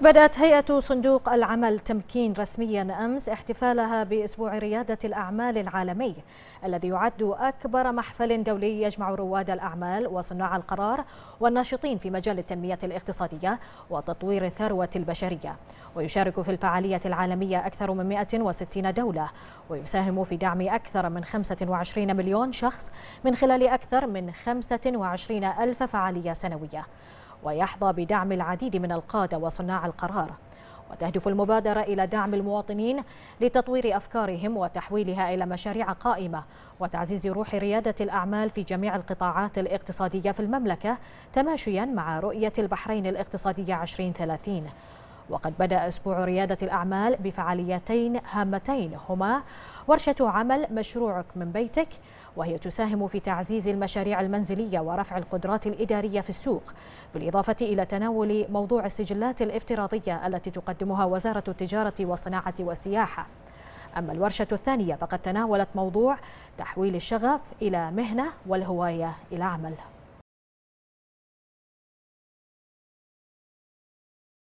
بدأت هيئة صندوق العمل تمكين رسميا أمس احتفالها بأسبوع ريادة الأعمال العالمي الذي يعد أكبر محفل دولي يجمع رواد الأعمال وصناع القرار والناشطين في مجال التنمية الاقتصادية وتطوير الثروة البشرية ويشارك في الفعالية العالمية أكثر من 160 دولة ويساهم في دعم أكثر من 25 مليون شخص من خلال أكثر من 25 ألف فعالية سنوية ويحظى بدعم العديد من القادة وصناع القرار وتهدف المبادرة إلى دعم المواطنين لتطوير أفكارهم وتحويلها إلى مشاريع قائمة وتعزيز روح ريادة الأعمال في جميع القطاعات الاقتصادية في المملكة تماشيا مع رؤية البحرين الاقتصادية 2030 وقد بدأ أسبوع ريادة الأعمال بفعاليتين هامتين هما ورشة عمل مشروعك من بيتك وهي تساهم في تعزيز المشاريع المنزلية ورفع القدرات الإدارية في السوق بالإضافة إلى تناول موضوع السجلات الافتراضية التي تقدمها وزارة التجارة والصناعة والسياحة أما الورشة الثانية فقد تناولت موضوع تحويل الشغف إلى مهنة والهواية إلى عمل